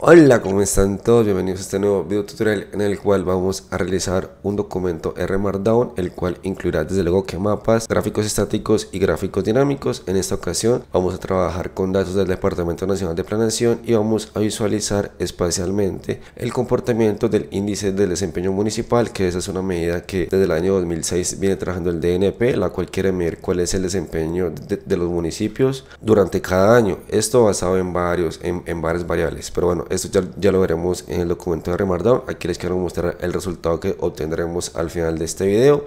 Hola, ¿cómo están todos? Bienvenidos a este nuevo video tutorial en el cual vamos a realizar un documento R Markdown, el cual incluirá desde luego que mapas, gráficos estáticos y gráficos dinámicos. En esta ocasión vamos a trabajar con datos del Departamento Nacional de Planación y vamos a visualizar espacialmente el comportamiento del índice del desempeño municipal, que esa es una medida que desde el año 2006 viene trabajando el DNP, la cual quiere medir cuál es el desempeño de, los municipios durante cada año. Esto basado en varios, en varias variables, pero bueno, esto ya, lo veremos en el documento de remardo Aquí les quiero mostrar el resultado que obtendremos al final de este video.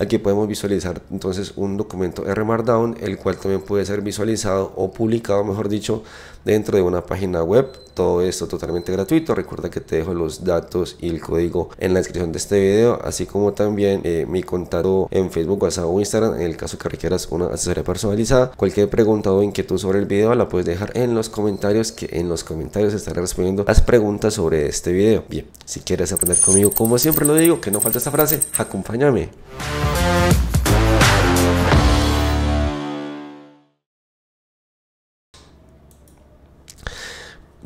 Aquí podemos visualizar entonces un documento R Markdown, el cual también puede ser visualizado o publicado, mejor dicho, dentro de una página web. Todo esto totalmente gratuito. Recuerda que te dejo los datos y el código en la descripción de este video, así como también eh, mi contacto en Facebook, WhatsApp o Instagram en el caso que requieras una asesoría personalizada. Cualquier pregunta o inquietud sobre el video la puedes dejar en los comentarios, que en los comentarios estaré respondiendo las preguntas sobre este video. Bien, si quieres aprender conmigo, como siempre lo digo, que no falta esta frase, acompáñame.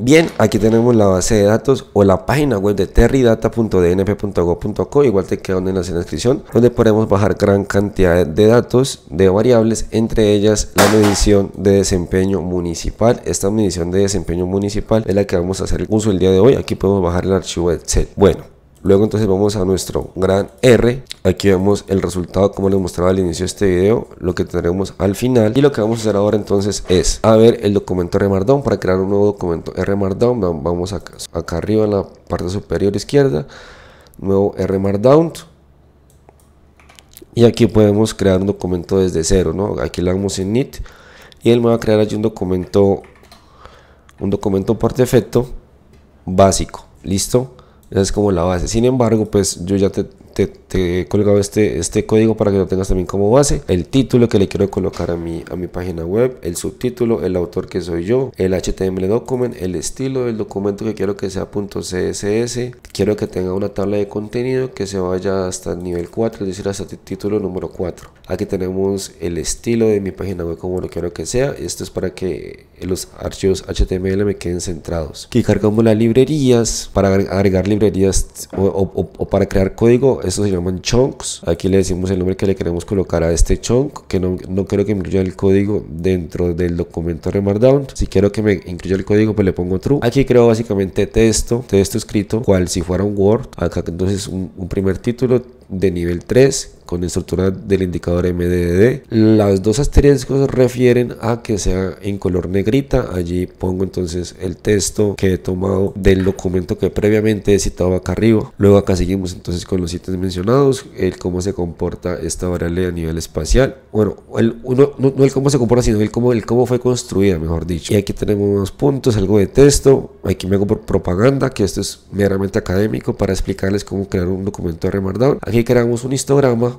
Bien, aquí tenemos la base de datos o la página web de terridata.dnp.gov.co, igual te queda en la descripción, donde podemos bajar gran cantidad de datos de variables, entre ellas la medición de desempeño municipal. Esta medición de desempeño municipal es la que vamos a hacer uso el día de hoy. Aquí podemos bajar el archivo de Excel. Bueno, Luego entonces vamos a nuestro gran R. Aquí vemos el resultado como les mostraba al inicio de este video, lo que tendremos al final. Y lo que vamos a hacer ahora entonces es a ver el documento R Markdown. Para crear un nuevo documento R Markdown vamos acá, arriba en la parte superior izquierda. Nuevo R Markdown. Y aquí podemos crear un documento desde cero, ¿no? Aquí le damos init y él me va a crear allí un documento, un documento por defecto básico, ¿listo? es como la base. Sin embargo, pues yo ya te, te he este, colgado este, este código para que lo tengas también como base, el título que le quiero colocar a mi, a mi página web, el subtítulo, el autor que soy yo, el HTML document, el estilo del documento que quiero que sea .css, quiero que tenga una tabla de contenido que se vaya hasta el nivel 4, es decir, hasta el título número 4. Aquí tenemos el estilo de mi página web como lo quiero que sea, esto es para que los archivos HTML me queden centrados. Aquí cargamos las librerías, para agregar librerías o, para crear código, esto se llama chunks. Aquí le decimos el nombre que le queremos colocar a este chunk, que no, no quiero que incluya el código dentro del documento de down Si quiero que me incluya el código, pues le pongo true. Aquí creo básicamente texto, texto escrito, cual si fuera un Word. Acá entonces un, un primer título de nivel 3 con estructura del indicador MDD. Las dos asteriscos refieren a que sea en color negrita. Allí pongo entonces el texto que he tomado del documento que previamente he citado acá arriba. Luego acá seguimos entonces con los ítems mencionados, el cómo se comporta esta variable a nivel espacial. Bueno, el, no, no, el cómo se comporta, sino el cómo, el cómo fue construida, mejor dicho. Y aquí tenemos unos puntos, algo de texto. Aquí me hago por propaganda, que esto es meramente académico para explicarles cómo crear un documento de Aquí creamos un histograma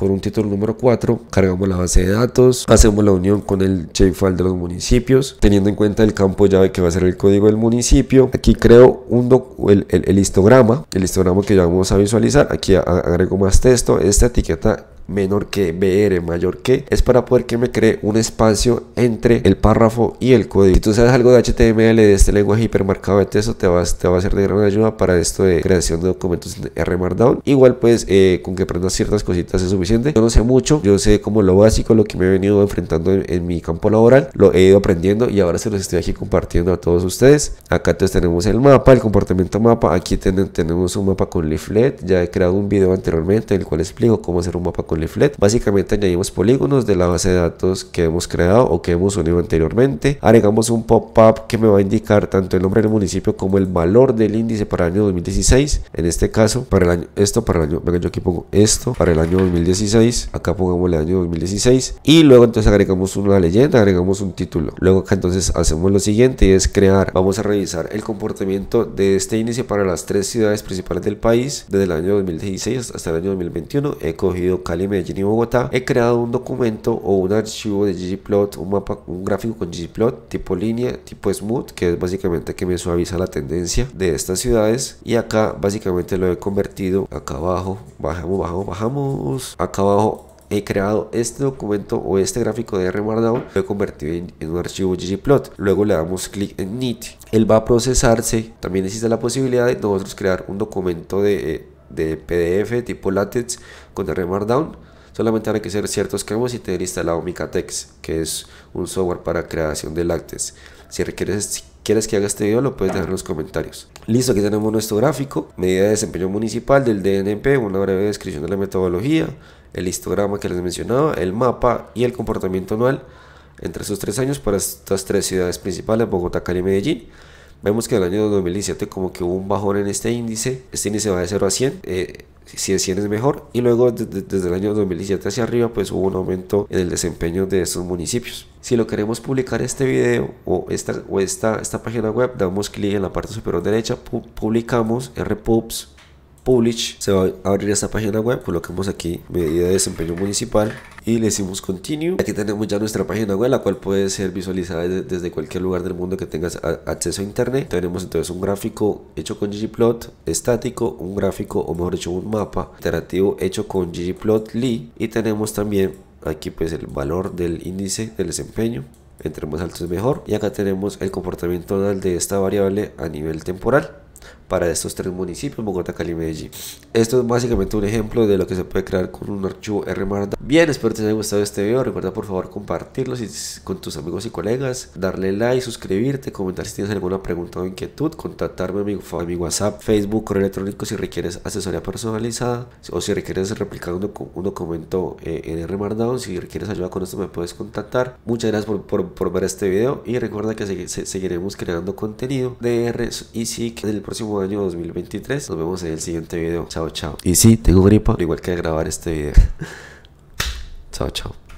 con un título número 4, cargamos la base de datos, hacemos la unión con el shapefile de los municipios, teniendo en cuenta el campo llave que va a ser el código del municipio. Aquí creo un el, el, histograma, el histograma que ya vamos a visualizar. Aquí agrego más texto, esta etiqueta menor que br mayor que es para poder que me cree un espacio entre el párrafo y el código si tú sabes algo de html de este lenguaje hipermarcado de texto te va, te va a ser de gran ayuda para esto de creación de documentos en r markdown igual pues eh, con que aprendas ciertas cositas es suficiente yo no sé mucho, yo sé como lo básico, lo que me he venido enfrentando en, mi campo laboral, lo he ido aprendiendo y ahora se los estoy aquí compartiendo a todos ustedes. Acá entonces tenemos el mapa, el comportamiento mapa, aquí tenemos un mapa con leaflet, ya he creado un video anteriormente en el cual explico cómo hacer un mapa con leaflet. Básicamente añadimos polígonos de la base de datos que hemos creado o que hemos unido anteriormente. Agregamos un pop-up que me va a indicar tanto el nombre del municipio como el valor del índice para el año 2016. En este caso, para el año, esto para el año, venga yo aquí pongo esto para el año 2016 acá acá el año 2016, y luego entonces agregamos una leyenda, agregamos un título. Luego acá entonces hacemos lo siguiente y es crear, vamos a revisar el comportamiento de este índice para las tres ciudades principales del país desde el año 2016 hasta el año 2021. He cogido Cali, Medellín y Bogotá, he creado un documento o un archivo de ggplot, un mapa, un gráfico con ggplot tipo línea, tipo smooth, que es básicamente que me suaviza la tendencia de estas ciudades y acá básicamente lo he convertido acá abajo, bajamos, bajamos, bajamos, acá abajo he creado este documento o este gráfico de R Markdown, lo he convertido en, un archivo ggplot. Luego le damos clic en knit. Él va a procesarse. También existe la posibilidad de nosotros crear un documento de, eh, PDF tipo LaTeX con R Markdown. Solamente habrá que ser ciertos vamos y tener instalado Micatex, que es un software para creación de LaTeX. Si requieres quieres que haga este video lo puedes dejar en los comentarios. Listo, aquí tenemos nuestro gráfico, medida de desempeño municipal del DNP, una breve descripción de la metodología, el histograma que les mencionaba, el mapa y el comportamiento anual entre esos tres años para estas tres ciudades principales, Bogotá, Cali y Medellín. Vemos que en el año 2017 como que hubo un bajón en este índice, este índice va de 0 a 100, eh, si es mejor. Y luego desde el año 2017 hacia arriba pues hubo un aumento en el desempeño de estos municipios. Si lo queremos publicar este video o esta, o esta página web, damos clic en la parte superior derecha, publicamos RPubs publish, se va a abrir esta página web, colocamos aquí medida de desempeño municipal y le decimos continue. Aquí tenemos ya nuestra página web, la cual puede ser visualizada desde, cualquier lugar del mundo que tengas acceso a internet. Tenemos entonces un gráfico hecho con ggplot estático, un gráfico o mejor dicho un mapa interactivo hecho con ggplotly y tenemos también aquí pues el valor del índice del desempeño entre más alto es mejor y acá tenemos el comportamiento de esta variable a nivel temporal para estos tres municipios, Bogotá, Cali y Medellín. Esto es básicamente un ejemplo de lo que se puede crear con un archivo Markdown Bien, espero que te haya gustado este video. Recuerda por favor compartirlo con tus amigos y colegas, darle like, suscribirte, comentar si tienes alguna pregunta o inquietud, contactarme a mi, WhatsApp, Facebook, correo electrónico si requieres asesoría personalizada o si requieres replicar un, un documento eh, en Markdown si requieres ayuda con esto me puedes contactar. Muchas gracias por, por, ver este video y recuerda que seguiremos creando contenido de R y en el próximo año 2023. Nos vemos en el siguiente video. Chao, chao. Y sí, tengo gripa, igual que grabar este video. chao, chao.